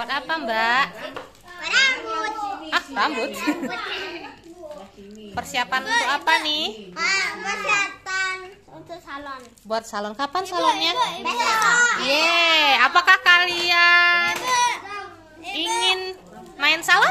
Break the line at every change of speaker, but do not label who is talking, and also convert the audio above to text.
Buat apa, Mbak?
rambut. Ah, rambut. Persiapan untuk apa nih? Persiapan untuk
salon.
Buat salon kapan salonnya?
Besok.
Ye, apakah kalian
ingin main salon?